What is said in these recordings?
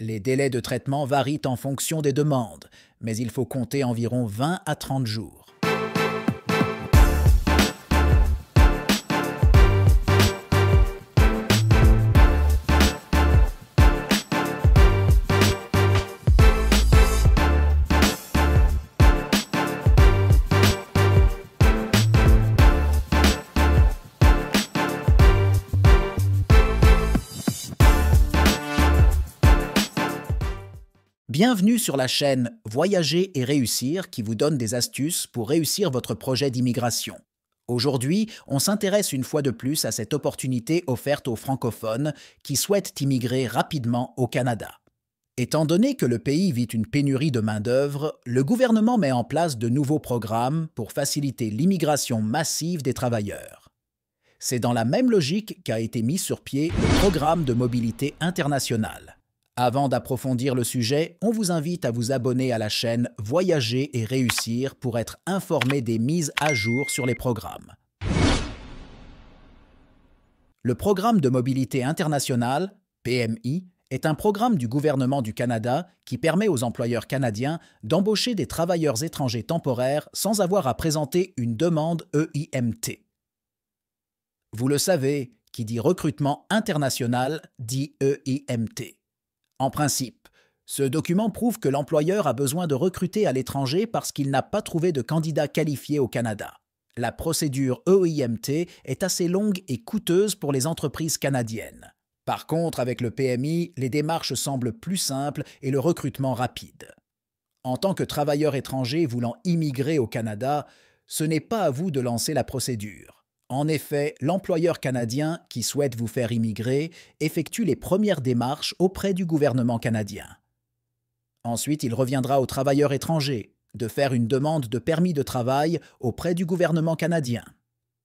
Les délais de traitement varient en fonction des demandes, mais il faut compter environ 20 à 30 jours. Bienvenue sur la chaîne Voyager et réussir qui vous donne des astuces pour réussir votre projet d'immigration. Aujourd'hui, on s'intéresse une fois de plus à cette opportunité offerte aux francophones qui souhaitent immigrer rapidement au Canada. Étant donné que le pays vit une pénurie de main-d'œuvre, le gouvernement met en place de nouveaux programmes pour faciliter l'immigration massive des travailleurs. C'est dans la même logique qu'a été mis sur pied le programme de mobilité internationale. Avant d'approfondir le sujet, on vous invite à vous abonner à la chaîne Voyager et réussir pour être informé des mises à jour sur les programmes. Le programme de mobilité internationale, PMI, est un programme du gouvernement du Canada qui permet aux employeurs canadiens d'embaucher des travailleurs étrangers temporaires sans avoir à présenter une demande EIMT. Vous le savez, qui dit recrutement international dit EIMT. En principe, ce document prouve que l'employeur a besoin de recruter à l'étranger parce qu'il n'a pas trouvé de candidat qualifié au Canada. La procédure EIMT est assez longue et coûteuse pour les entreprises canadiennes. Par contre, avec le PMI, les démarches semblent plus simples et le recrutement rapide. En tant que travailleur étranger voulant immigrer au Canada, ce n'est pas à vous de lancer la procédure. En effet, l'employeur canadien qui souhaite vous faire immigrer effectue les premières démarches auprès du gouvernement canadien. Ensuite, il reviendra au travailleur étranger de faire une demande de permis de travail auprès du gouvernement canadien.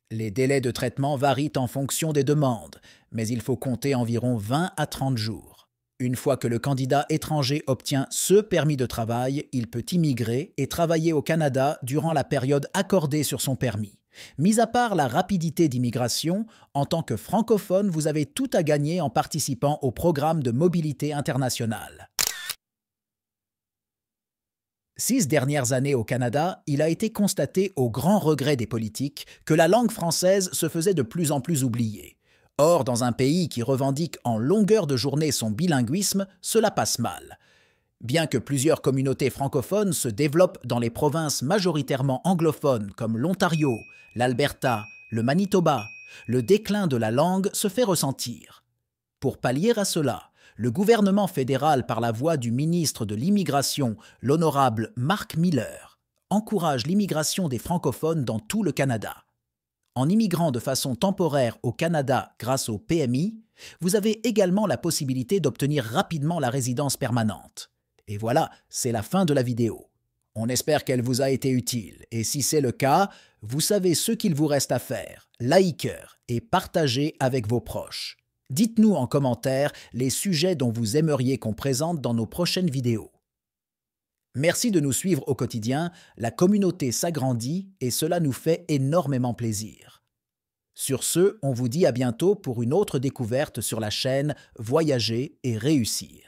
Les délais de traitement varient en fonction des demandes, mais il faut compter environ 20 à 30 jours. Une fois que le candidat étranger obtient ce permis de travail, il peut immigrer et travailler au Canada durant la période accordée sur son permis. Mis à part la rapidité d'immigration, en tant que francophone, vous avez tout à gagner en participant au programme de mobilité internationale. Six dernières années au Canada, il a été constaté au grand regret des politiques que la langue française se faisait de plus en plus oublier. Or, dans un pays qui revendique en longueur de journée son bilinguisme, cela passe mal. Bien que plusieurs communautés francophones se développent dans les provinces majoritairement anglophones comme l'Ontario, l'Alberta, le Manitoba, le déclin de la langue se fait ressentir. Pour pallier à cela, le gouvernement fédéral, par la voix du ministre de l'Immigration, l'honorable Mark Miller, encourage l'immigration des francophones dans tout le Canada. En immigrant de façon temporaire au Canada grâce au PMI, vous avez également la possibilité d'obtenir rapidement la résidence permanente. Et voilà, c'est la fin de la vidéo. On espère qu'elle vous a été utile, et si c'est le cas, vous savez ce qu'il vous reste à faire, Likez et partagez avec vos proches. Dites-nous en commentaire les sujets dont vous aimeriez qu'on présente dans nos prochaines vidéos. Merci de nous suivre au quotidien, la communauté s'agrandit et cela nous fait énormément plaisir. Sur ce, on vous dit à bientôt pour une autre découverte sur la chaîne Voyager et réussir.